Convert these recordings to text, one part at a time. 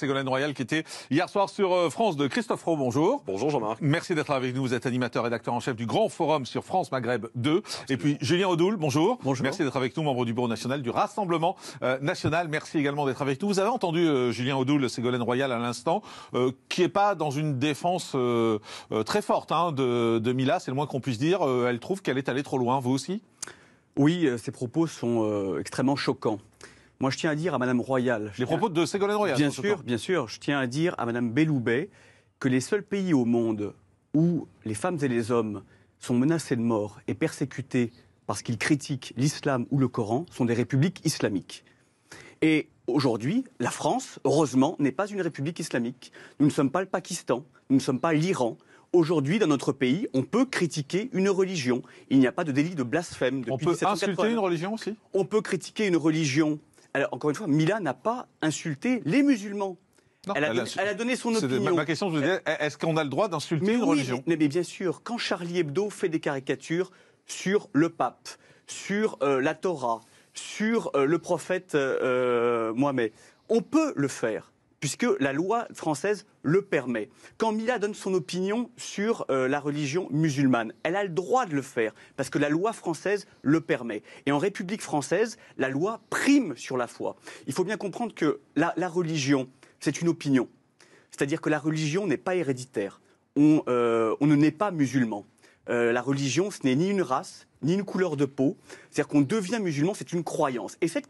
Ségolène Royal qui était hier soir sur euh, France de Christophe Rau, Bonjour. Bonjour Jean-Marc. Merci d'être avec nous. Vous êtes animateur, rédacteur en chef du Grand Forum sur France Maghreb 2. Et puis Julien Odoul, bonjour. Bonjour. Merci d'être avec nous, membre du Bureau national du Rassemblement euh, national. Merci également d'être avec nous. Vous avez entendu euh, Julien Odoul, Ségolène Royal à l'instant, qui n'est pas dans une défense très forte hein, de, de, Mila, c'est le moins qu'on puisse dire. elle trouve qu'elle est allée trop loin, vous aussi Oui, ses propos sont extrêmement choquants. Moi, je tiens à dire à Madame Royal. Les propos de Ségolène Royal. Bien sûr, bien sûr. Je tiens à dire à Madame Belloubet que les seuls pays au monde où les femmes et les hommes sont menacés de mort et persécutés parce qu'ils critiquent l'islam ou le Coran sont des républiques islamiques. Et aujourd'hui, la France, heureusement, n'est pas une république islamique. Nous ne sommes pas le Pakistan, nous ne sommes pas l'Iran. Aujourd'hui, dans notre pays, on peut critiquer une religion. Il n'y a pas de délit de blasphème. Depuis on peut insulter une religion aussi On peut critiquer une religion alors, encore une fois, Mila n'a pas insulté les musulmans. elle, a donné, son opinion. Ma, question, je vous disais, est-ce qu'on a le droit d'insulter une religion mais, bien sûr, quand Charlie Hebdo fait des caricatures sur le pape, sur euh, la Torah, sur euh, le prophète euh, Mohamed, on peut le faire puisque la loi française le permet. Quand Mila donne son opinion sur euh, la religion musulmane, elle a le droit de le faire, parce que la loi française le permet. Et en République française, la loi prime sur la foi. Il faut bien comprendre que la, religion, c'est une opinion. C'est-à-dire que la religion n'est pas héréditaire. on euh, ne naît pas musulman. Euh, la religion, ce n'est ni une race, ni une couleur de peau. C'est-à-dire qu'on devient musulman, c'est une croyance. Et cette,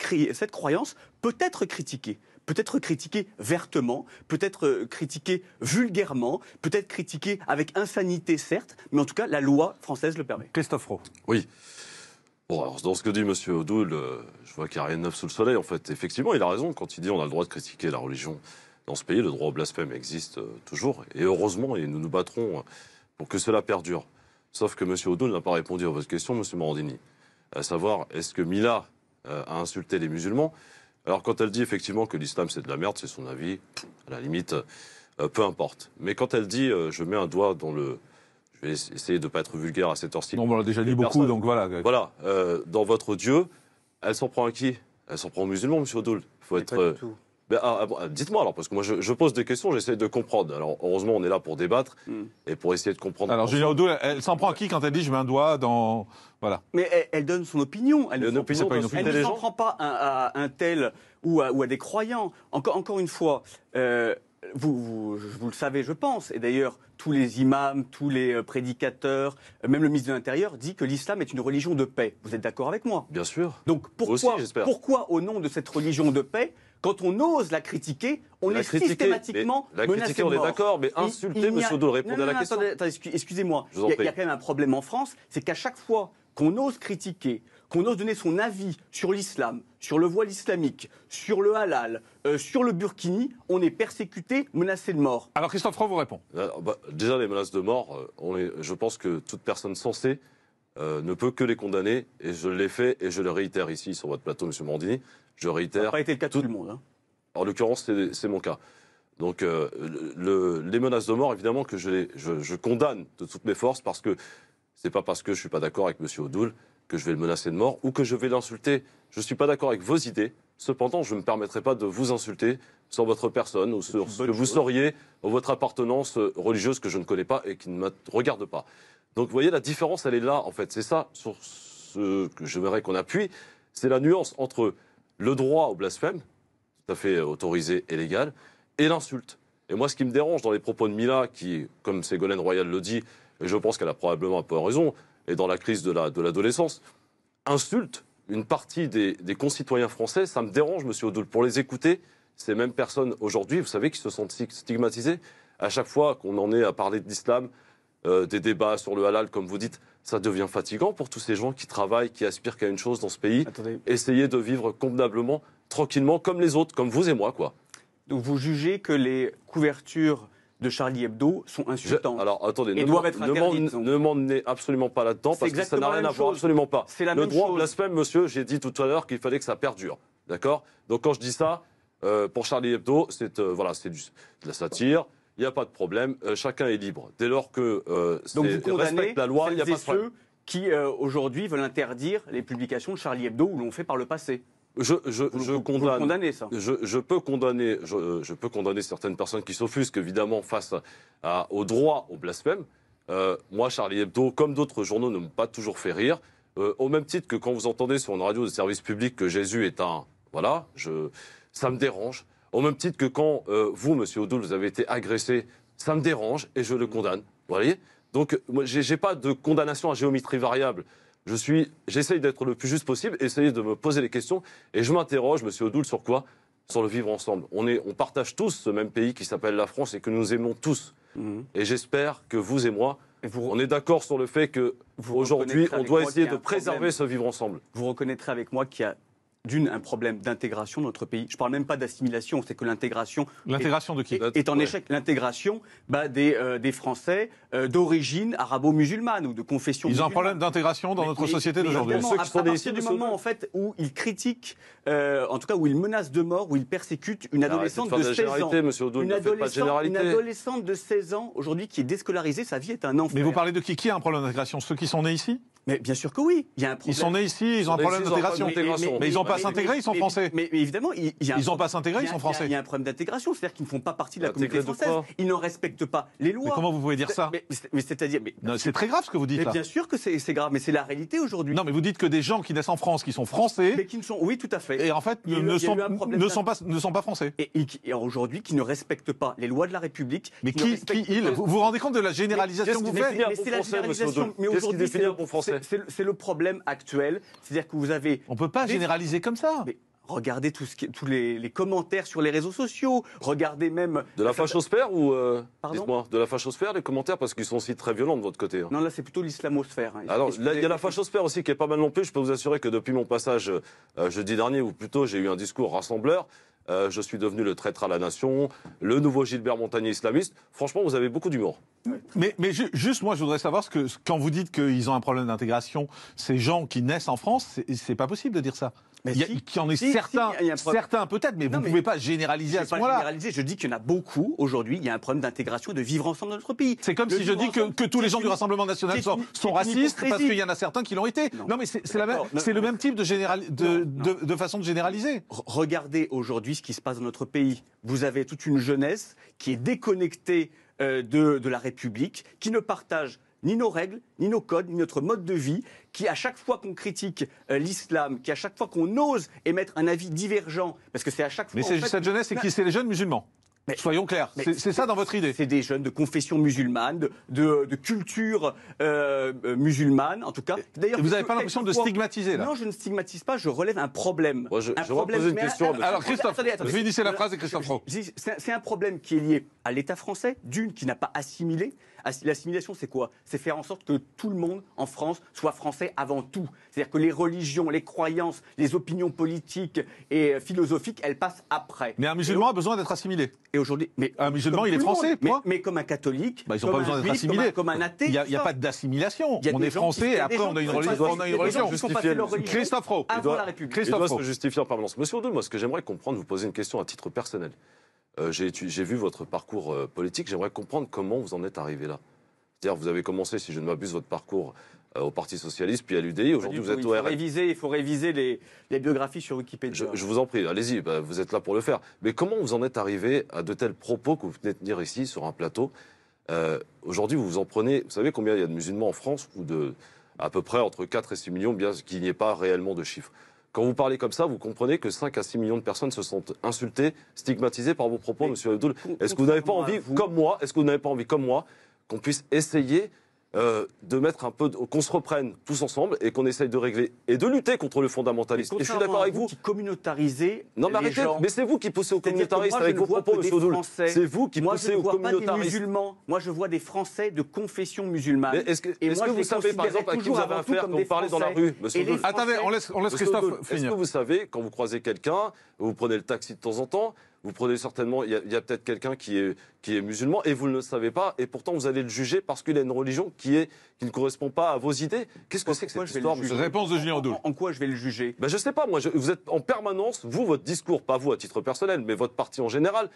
croyance peut être critiquée peut être critiquée vertement, peut être euh, critiquée vulgairement, peut être critiquée avec insanité, certes, mais en tout cas, la loi française le permet. Christophe Rowe. Oui. dans ce que dit M. Odoul, je vois qu'il n'y a rien de neuf sous le soleil. En fait, effectivement, il a raison quand il dit on a le droit de critiquer la religion. Dans ce pays, le droit au blasphème existe euh, toujours. Et heureusement, et nous nous battrons pour que cela perdure. Sauf que M. O'Doul n'a pas répondu à votre question, M. Morandini. À savoir, est-ce que Mila euh, a insulté les musulmans Alors, quand elle dit effectivement que l'islam c'est de la merde, c'est son avis, à la limite, euh, peu importe. Mais quand elle dit, euh, je mets un doigt dans le, je vais essayer de ne pas être vulgaire à cette heure-ci. Non, on l'a déjà dit beaucoup, donc voilà. Voilà, dans votre Dieu, elle s'en prend à qui Elle s'en prend aux musulmans, monsieur Odoul. Faut être, ben, ah, ah, ah, dites-moi alors, parce que moi je, pose des questions, j'essaie de comprendre. Alors heureusement, on est là pour débattre hmm. et pour essayer de comprendre. Alors Julien Audou, elle, s'en prend à qui quand elle dit je mets un doigt dans. Voilà. Mais elle, donne son opinion. Elle ne s'en prend pas à, un tel ou à, des croyants. Encore, une fois. Euh, vous, vous, le savez, je pense, et d'ailleurs tous les imams, tous les euh, prédicateurs, euh, même le ministre de l'Intérieur dit que l'islam est une religion de paix. Vous êtes d'accord avec moi Bien sûr. Donc pourquoi, pourquoi, au nom de cette religion de paix, quand on ose la critiquer, on est systématiquement menacé de mort. on est d'accord, mais insulter, monsieur Do. répondez à la question. Excusez-moi, il y, a quand même un problème en France, c'est qu'à chaque fois qu'on ose critiquer, qu'on ose donner son avis sur l'islam, sur le voile islamique, sur le halal, euh, sur le burkini, on est persécuté, menacé de mort. Alors Christophe Franck vous répond. Euh, bah, déjà, les menaces de mort, euh, je pense que toute personne censée euh, ne peut que les condamner. Et je l'ai fait et je le réitère ici sur votre plateau, M. Mandini. Je réitère. Ça n'a pas été le cas de tout, le monde. Hein. En l'occurrence, c'est mon cas. Donc euh, les menaces de mort, évidemment que je, condamne de toutes mes forces parce que ce n'est pas parce que je ne suis pas d'accord avec M. Odoul que je vais le menacer de mort ou que je vais l'insulter. Je ne suis pas d'accord avec vos idées. Cependant, je ne me permettrai pas de vous insulter sur votre personne ou sur ce que vous sauriez, ou votre appartenance religieuse que je ne connais pas et qui ne me regarde pas. Donc vous voyez, la différence, elle est là, en fait. C'est ça sur ce que je voudrais qu'on appuie, c'est la nuance entre le droit au blasphème, tout à fait autorisé et légal, et l'insulte. Et moi, ce qui me dérange dans les propos de Mila, qui, comme Ségolène Royal le dit, et je pense qu'elle a probablement un peu raison, est dans la crise de l'adolescence, insulte une partie des, concitoyens français. Ça me dérange, monsieur O'Doul, pour les écouter, ces mêmes personnes aujourd'hui, vous savez, qui se sentent stigmatisées à chaque fois qu'on en est à parler de l'islam, euh, des débats sur le halal, comme vous dites, ça devient fatigant pour tous ces gens qui travaillent, qui aspirent qu'à une chose dans ce pays. Essayez de vivre convenablement, tranquillement, comme les autres, comme vous et moi, quoi. Donc vous jugez que les couvertures de Charlie Hebdo sont insultantes. alors attendez, ne, doivent ne m'emmenez absolument pas là-dedans parce que ça n'a rien à voir, absolument pas. La le droit chose. au blasphème, monsieur, j'ai dit tout à l'heure qu'il fallait que ça perdure, d'accord Donc quand je dis ça, euh, pour Charlie Hebdo, c'est euh, voilà, c'est de la satire il n'y a pas de problème, euh, chacun est libre. Dès lors que euh, Donc vous respecte la loi, il n'y a pas de problème. Ceux qui euh, aujourd'hui veulent interdire les publications de Charlie Hebdo ou l'ont fait par le passé. Je, je, je condamne. ça. Je, peux condamner. Je, peux condamner certaines personnes qui s'offusquent évidemment face au droit au blasphème. moi, Charlie Hebdo, comme d'autres journaux, ne m'ont pas toujours fait rire. au même titre que quand vous entendez sur une radio de service public que Jésus est un, voilà, ça me dérange. Au même titre que quand euh, vous, Monsieur O'Doul, vous avez été agressé, ça me dérange et je le condamne. Vous voyez Donc, je j'ai pas de condamnation à géométrie variable. Je suis, j'essaye d'être le plus juste possible, essayer de me poser les questions et je m'interroge, Monsieur O'Doul, sur quoi Sur le vivre ensemble. On partage tous ce même pays qui s'appelle la France et que nous aimons tous. Mhm. Et j'espère que vous et moi, on est d'accord sur le fait que aujourd'hui, on doit essayer de préserver ce vivre ensemble. Vous reconnaîtrez avec moi qu'il y a d'une, un problème d'intégration de notre pays. Je ne parle même pas d'assimilation, c'est que l'intégration. L'intégration de qui Est, en échec. L'intégration bah, euh, des, Français euh, d'origine arabo-musulmane ou de confession. Ils ont un problème d'intégration dans notre société d'aujourd'hui. À, à partir du moment en fait, où ils critiquent, euh, en tout cas où ils menacent de mort, où ils persécutent une adolescente de, 16 ans. de 16 ans aujourd'hui qui est déscolarisée, sa vie est un enfer. Mais vous parlez de qui Qui a un problème d'intégration Ceux qui sont nés ici mais bien sûr que oui. Il y a Ils sont nés ici, ils ont un problème d'intégration. Mais, ils n'ont pas s'intégrer, ils sont français. Mais, évidemment, il y a ils n'ont pas s'intégrer, ils sont français. Il y a un problème d'intégration, c'est-à-dire qu'ils ne font pas partie de la communauté française. Ils n'en respectent pas les lois. comment vous pouvez dire ça Mais c'est-à-dire, c'est très grave ce que vous dites. bien sûr que c'est grave, mais c'est la réalité aujourd'hui. Non, mais vous dites que des gens qui naissent en France, qui sont français, qui ne sont, oui, tout à fait, et en fait ne sont pas français. Et aujourd'hui, qui ne respectent pas les lois de la République. Mais qui ils Vous vous rendez compte de la généralisation que vous faites Mais c'est la généralisation. Mais aujourd'hui, français c'est le problème actuel. C'est-à-dire que vous avez. On ne peut pas généraliser comme ça. Mais regardez tous les, commentaires sur les réseaux sociaux, regardez même... De la fachosphère ou... Euh, dites-moi, de la fachosphère, les commentaires, parce qu'ils sont aussi très violents de votre côté. Hein. Non, là, c'est plutôt l'islamosphère. Hein. Alors, il y a la fachosphère aussi qui est pas mal non plus. Je peux vous assurer que depuis mon passage euh, jeudi dernier, ou plutôt, j'ai eu un discours rassembleur. Euh, je suis devenu le traître à la nation, le nouveau Gilbert Montagnier islamiste. Franchement, vous avez beaucoup d'humour. Mais, mais juste, moi, je voudrais savoir ce que, quand vous dites qu'ils ont un problème d'intégration, ces gens qui naissent en France, c'est pas possible de dire ça. Mais il y, en est certains, a certains peut-être, mais vous ne pouvez pas généraliser à ce point-là. je dis qu'il y en a beaucoup aujourd'hui. Il y a un problème d'intégration de vivre ensemble dans notre pays. C'est comme si je dis que, tous les gens du Rassemblement national sont, racistes parce qu'il y en a certains qui l'ont été. Non, mais c'est le même type de, général, de, façon de généraliser. Regardez aujourd'hui qui se passe dans notre pays. Vous avez toute une jeunesse qui est déconnectée euh, de, la République, qui ne partage ni nos règles, ni nos codes, ni notre mode de vie, qui à chaque fois qu'on critique euh, l'islam, qui à chaque fois qu'on ose émettre un avis divergent, parce que c'est à chaque fois... Mais c'est cette jeunesse, et qui C'est les jeunes musulmans Soyons clairs, c'est ça dans votre idée. C'est des jeunes de confession musulmane, de, culture euh, euh, musulmane, en tout cas. D'ailleurs, vous n'avez pas l'impression de stigmatiser là Non, je ne stigmatise pas. Je relève un problème. je, un Une question, Alors, Christophe, finissez la phrase, de Christophe. C'est un problème qui est lié à l'État français, d'une qui n'a pas assimilé, L'assimilation, c'est quoi C'est faire en sorte que tout le monde en France soit français avant tout. C'est-à-dire que les religions, les croyances, les opinions politiques et euh, philosophiques, elles passent après. Mais un musulman a besoin d'être assimilé. Et aujourd'hui, mais un musulman, il est français, mais, mais, comme un catholique, bah, ils n'ont pas besoin d'être assimilés. Comme un, athée, il n'y a, pas d'assimilation. On est français et après on a une religion. Christophe a une religion. Christophe Rowe. Christophe se justifier en permanence. Monsieur moi, ce que j'aimerais comprendre, vous poser une question à titre personnel. Euh, j'ai, vu votre parcours euh, politique. J'aimerais comprendre comment vous en êtes arrivé là. C'est-à-dire, vous avez commencé, si je ne m'abuse, votre parcours euh, au Parti Socialiste, puis à l'UDI. Bah, aujourd'hui, vous êtes au il faut réviser les, biographies sur Wikipédia. Je, vous en prie, allez-y, bah, vous êtes là pour le faire. Mais comment vous en êtes arrivé à de tels propos que vous venez tenir ici, sur un plateau Aujourd'hui, vous vous en prenez. Vous savez combien il y a de musulmans en France Ou de à peu près entre 4 et 6 millions, bien qu'il n'y ait pas réellement de chiffres. Quand vous parlez comme ça, vous comprenez que 5 à 6 millions de personnes se sentent insultées, stigmatisées par vos propos, monsieur Abdoul. Est-ce que vous n'avez pas envie, comme moi, est-ce que vous n'avez pas envie, comme moi, qu'on puisse essayer euh, de mettre un peu, qu'on se reprenne tous ensemble et qu'on essaye de régler et de lutter contre le fondamentalisme. Et je suis d'accord avec vous. Qui non, mais arrêtez. Mais c'est vous qui poussez au communautarisme avec vos propos, Monsieur Français. C'est vous qui moi, poussez au communautarisme. Moi, je ne vois pas des musulmans. Moi, je vois des Français de confession musulmane. Est-ce que, vous savez, par exemple, à qui vous avez affaire quand vous parlez dans la rue, Monsieur Odoul Attendez, on laisse Christophe finir. Est-ce que vous savez, quand vous croisez quelqu'un, vous prenez le taxi de temps en temps, vous prenez certainement, il y a, peut-être quelqu'un qui est, qui est musulman et vous ne le savez pas, et pourtant vous allez le juger parce qu'il a une religion qui, est, qui ne correspond pas à vos idées. Qu'est-ce que c'est que cette histoire je Réponse de Julien en, en, quoi je vais le juger ben, Je ne sais pas, moi, vous êtes en permanence, vous, votre discours, pas vous à titre personnel, mais votre parti en général,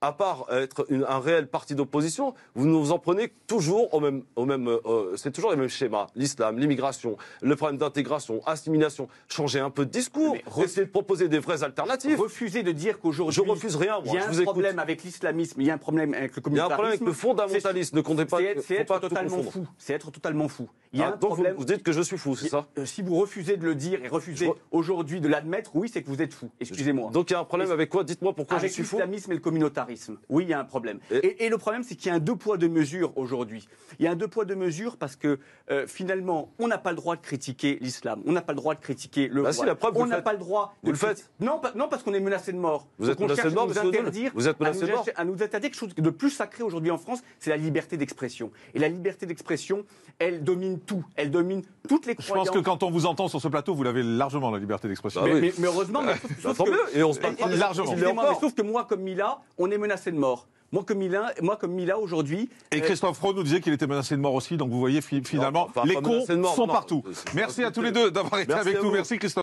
à part être un réel parti d'opposition, vous nous en prenez toujours au même, au même euh, euh, c'est toujours les mêmes schémas l'islam, l'immigration, le problème d'intégration, assimilation. Changer un peu de discours, Essayez de proposer des vraies alternatives. Refusez de dire qu'aujourd'hui, je refuse rien. Moi, il y a un problème avec l'islamisme, il y a un problème avec le communautarisme. Il y a un problème avec le fondamentalisme. Ne comptez pas. C'est être, totalement fou. C'est être totalement fou. Il y a ah, un problème. Vous, dites que je suis fou, c'est ça euh, Si vous refusez de le dire et refusez aujourd'hui de l'admettre, oui, c'est que vous êtes fou. Excusez-moi. Donc il y a un problème avec quoi Dites-moi pourquoi je suis fou. l'islamisme et le communautarisme. Oui, il y a un problème. Et, le problème, c'est qu'il y a un deux poids, deux mesures aujourd'hui. Il y a un deux poids, deux mesures parce que euh, finalement, on n'a pas le droit de critiquer l'islam, on n'a pas le droit de critiquer le bah, La preuve, on n'a pas le droit. De vous le faites non, non, parce qu'on est menacé de mort. Vous êtes menacé de mort, nous interdire, vous êtes menacé de mort. À nous interdire quelque chose de plus sacré aujourd'hui en France, c'est la liberté d'expression. Et la liberté d'expression, elle domine tout. Elle domine toutes les croyances. Je pense que quand on vous entend sur ce plateau, vous l'avez largement la liberté d'expression. Bah mais, heureusement, sauf, bah que, et on se largement. Mais sauf que moi, comme Mila, on est menacé de mort. Moi comme Mila, moi comme Mila aujourd'hui. Et euh, Christophe fro nous disait qu'il était menacé de mort aussi, donc vous voyez finalement les cons sont partout. Merci à tous les deux d'avoir été avec nous. Merci Christophe.